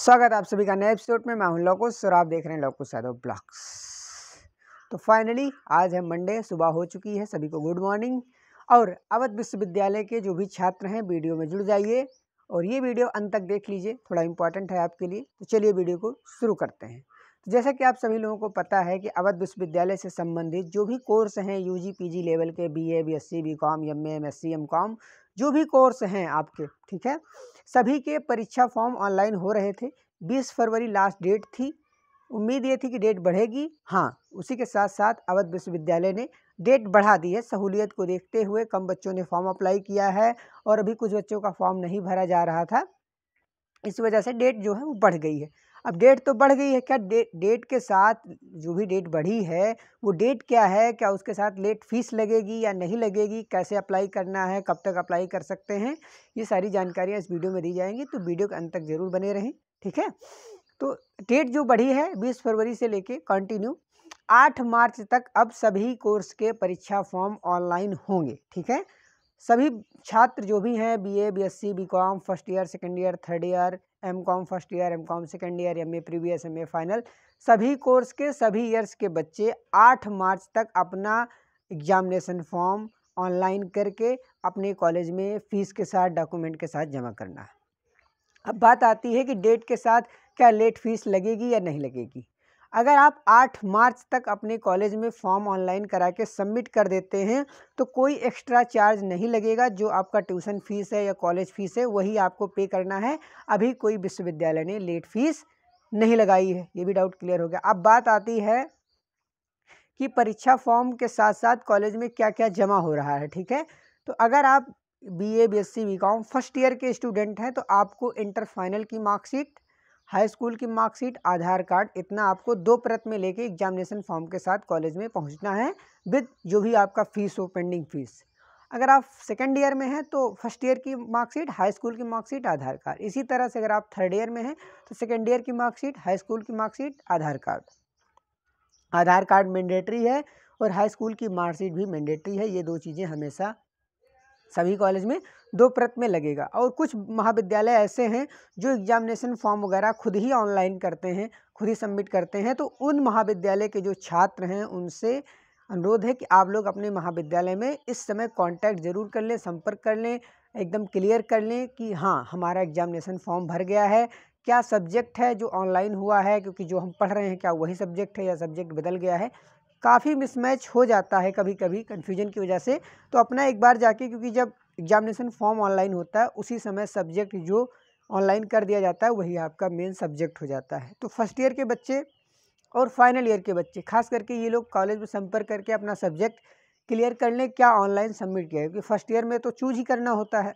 स्वागत आप सभी का नए एपिसोड में मैं हूं लॉकुस और आप देख रहे हैं लॉकुस यादव ब्लॉक्स तो फाइनली आज है मंडे सुबह हो चुकी है सभी को गुड मॉर्निंग और अवध विश्वविद्यालय के जो भी छात्र हैं वीडियो में जुड़ जाइए और ये वीडियो अंत तक देख लीजिए थोड़ा इंपॉर्टेंट है आपके लिए तो चलिए वीडियो को शुरू करते हैं तो जैसा कि आप सभी लोगों को पता है कि अवध विश्वविद्यालय से संबंधित जो भी कोर्स हैं यू जी लेवल के B BSc BCom MA M MCom जो भी कोर्स हैं आपके ठीक है सभी के परीक्षा फॉर्म ऑनलाइन हो रहे थे बीस फरवरी लास्ट डेट थी उम्मीद ये थी कि डेट बढ़ेगी हाँ उसी के साथ साथ अवध विश्वविद्यालय ने डेट बढ़ा दी है सहूलियत को देखते हुए कम बच्चों ने फॉर्म अप्लाई किया है और अभी कुछ बच्चों का फॉर्म नहीं भरा जा रहा था इस वजह से डेट जो है वो बढ़ गई है अब डेट तो बढ़ गई है क्या डेट डेट के साथ जो भी डेट बढ़ी है वो डेट क्या है क्या उसके साथ लेट फीस लगेगी या नहीं लगेगी कैसे अप्लाई करना है कब तक अप्लाई कर सकते हैं ये सारी जानकारियाँ इस वीडियो में दी जाएंगी तो वीडियो के अंत तक ज़रूर बने रहें ठीक है तो डेट जो बढ़ी है बीस फरवरी से लेके कंटिन्यू आठ मार्च तक अब सभी कोर्स के परीक्षा फॉर्म ऑनलाइन होंगे ठीक है सभी छात्र जो भी हैं BA, BSc, BCom first year second year third year M Com first year M Com second year M A previous M A final सभी कोर्स के सभी ईयर्स के बच्चे आठ मार्च तक अपना एग्जामिनेशन फॉर्म ऑनलाइन करके अपने कॉलेज में फ़ीस के साथ डॉक्यूमेंट के साथ जमा करना है अब बात आती है कि डेट के साथ क्या लेट फीस लगेगी या नहीं लगेगी अगर आप 8 मार्च तक अपने कॉलेज में फॉर्म ऑनलाइन करा के सबमिट कर देते हैं तो कोई एक्स्ट्रा चार्ज नहीं लगेगा जो आपका ट्यूशन फ़ीस है या कॉलेज फ़ीस है वही आपको पे करना है अभी कोई विश्वविद्यालय ने लेट फीस नहीं लगाई है ये भी डाउट क्लियर हो गया अब बात आती है कि परीक्षा फॉर्म के साथ साथ कॉलेज में क्या क्या जमा हो रहा है ठीक है तो अगर आप B A B S C B Com first year के स्टूडेंट हैं तो आपको इंटर फाइनल की मार्कशीट हाई स्कूल की मार्कशीट आधार कार्ड इतना आपको दो प्रत में लेके एग्जामिनेशन फॉर्म के साथ कॉलेज में पहुंचना है विद जो भी आपका फ़ीस हो पेंडिंग फ़ीस अगर आप सेकेंड ईयर में हैं तो फर्स्ट ईयर की मार्कशीट हाई स्कूल की मार्कशीट आधार कार्ड इसी तरह से अगर आप थर्ड ईयर में हैं तो सेकेंड ईयर की मार्कशीट हाई स्कूल की marksheet Aadhaar card Aadhaar card mandatory है और हाई स्कूल की मार्कशीट भी मैंडेटरी है ये दो चीज़ें हमेशा सभी कॉलेज में दो प्रत में लगेगा और कुछ महाविद्यालय ऐसे हैं जो एग्जामिनेशन फॉर्म वगैरह खुद ही ऑनलाइन करते हैं खुद ही सबमिट करते हैं तो उन महाविद्यालय के जो छात्र हैं उनसे अनुरोध है कि आप लोग अपने महाविद्यालय में इस समय कॉन्टैक्ट ज़रूर कर लें संपर्क कर लें एकदम क्लियर कर लें कि हाँ हमारा एग्जामिनेशन फॉर्म भर गया है क्या सब्जेक्ट है जो ऑनलाइन हुआ है क्योंकि जो हम पढ़ रहे हैं क्या वही सब्जेक्ट है या सब्जेक्ट बदल गया है काफ़ी मिसमैच हो जाता है कभी कभी कन्फ्यूजन की वजह से तो अपना एक बार जाके क्योंकि जब एग्जामिनेशन फॉर्म ऑनलाइन होता है उसी समय सब्जेक्ट जो ऑनलाइन कर दिया जाता है वही आपका मेन सब्जेक्ट हो जाता है तो फर्स्ट ईयर के बच्चे और फाइनल ईयर के बच्चे खास करके ये लोग कॉलेज में संपर्क करके अपना सब्जेक्ट क्लियर कर लें क्या ऑनलाइन सबमिट किया है क्योंकि फर्स्ट ईयर में तो चूज ही करना होता है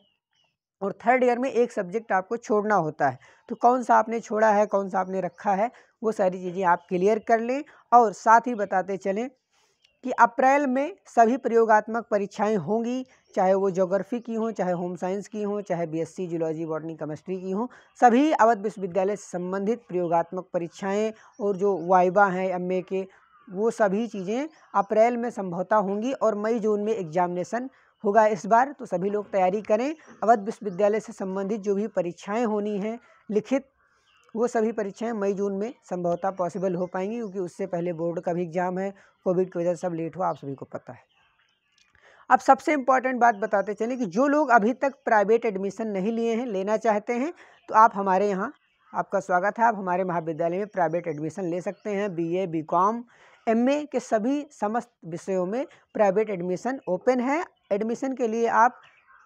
और थर्ड ईयर में एक सब्जेक्ट आपको छोड़ना होता है तो कौन सा आपने छोड़ा है कौन सा आपने रखा है वो सारी चीज़ें आप क्लियर कर लें और साथ ही बताते चलें कि अप्रैल में सभी प्रयोगात्मक परीक्षाएं होंगी चाहे वो ज्योग्राफी की हों चाहे होम साइंस की हों चाहे बीएससी जूलॉजी बॉटनी केमिस्ट्री की हों सभी अवध विश्वविद्यालय से संबंधित प्रयोगात्मक परीक्षाएं और जो वाइबा हैं एम के वो सभी चीज़ें अप्रैल में संभवतः होंगी और मई जून में एग्जामिनेशन होगा इस बार तो सभी लोग तैयारी करें अवध विश्वविद्यालय से संबंधित जो भी परीक्षाएँ होनी हैं लिखित वो सभी परीक्षाएं मई जून में संभवतः पॉसिबल हो पाएंगी क्योंकि उससे पहले बोर्ड का भी एग्ज़ाम है कोविड की वजह से सब लेट हुआ आप सभी को पता है अब सबसे इम्पॉर्टेंट बात बताते चलें कि जो लोग अभी तक प्राइवेट एडमिशन नहीं लिए हैं लेना चाहते हैं तो आप हमारे यहाँ आपका स्वागत है आप हमारे महाविद्यालय में प्राइवेट एडमिशन ले सकते हैं बी ए बी के सभी समस्त विषयों में प्राइवेट एडमिशन ओपन है एडमिशन के लिए आप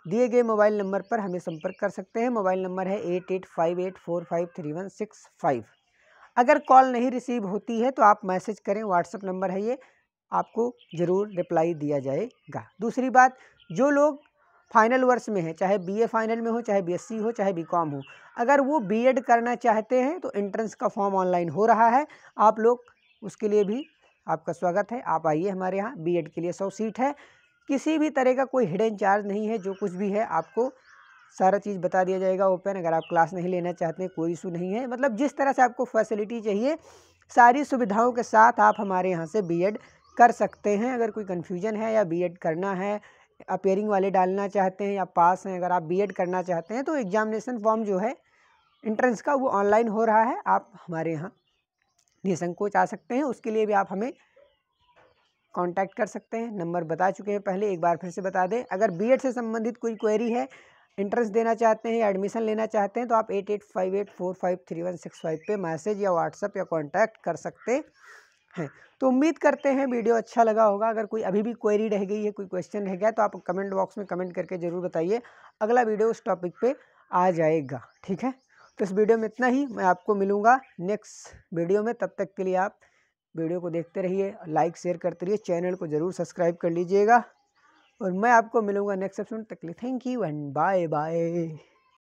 दिए गए मोबाइल नंबर पर हमें संपर्क कर सकते हैं मोबाइल नंबर है eight eight five eight four five three one six five अगर कॉल नहीं रिसीव होती है तो आप मैसेज करें व्हाट्सअप नंबर है ये आपको ज़रूर रिप्लाई दिया जाएगा दूसरी बात जो लोग फाइनल वर्ष में है चाहे बीए फाइनल में हो चाहे बीएससी हो चाहे बीकॉम हो अगर वो बीएड करना चाहते हैं तो एंट्रेंस का फॉर्म ऑनलाइन हो रहा है आप लोग उसके लिए भी आपका स्वागत है आप आइए हमारे यहाँ बीएड के लिए सौ सीट है किसी भी तरह का कोई हिडन चार्ज नहीं है जो कुछ भी है आपको सारा चीज़ बता दिया जाएगा ओपन अगर आप क्लास नहीं लेना चाहते हैं कोई इशू नहीं है मतलब जिस तरह से आपको फैसिलिटी चाहिए सारी सुविधाओं के साथ आप हमारे यहाँ से बीएड कर सकते हैं अगर कोई कन्फ्यूजन है या बीएड करना है अपेयरिंग वाले डालना चाहते हैं या पास हैं अगर आप बी करना चाहते हैं तो एग्जामिनेशन फॉर्म जो है इंट्रेंस का वो ऑनलाइन हो रहा है आप हमारे यहाँ निसंकोच आ सकते हैं उसके लिए भी आप हमें कांटेक्ट कर सकते हैं नंबर बता चुके हैं पहले एक बार फिर से बता दें अगर बीएड से संबंधित कोई क्वेरी है इंट्रेंस देना चाहते हैं या एडमिशन लेना चाहते हैं तो आप eight eight five eight four five three one six five पर मैसेज या व्हाट्सअप या कॉन्टैक्ट कर सकते हैं तो उम्मीद करते हैं वीडियो अच्छा लगा होगा अगर कोई अभी भी क्वेरी रह गई है कोई क्वेश्चन रह गया तो आप कमेंट बॉक्स में कमेंट करके ज़रूर बताइए अगला वीडियो उस टॉपिक पे आ जाएगा ठीक है तो इस वीडियो में इतना ही मैं आपको मिलूँगा नेक्स्ट वीडियो में तब तक के लिए आप वीडियो को देखते रहिए लाइक शेयर करते रहिए चैनल को ज़रूर सब्सक्राइब कर लीजिएगा और मैं आपको मिलूँगा नेक्स्ट एपिसोड तक लिए thank you and bye bye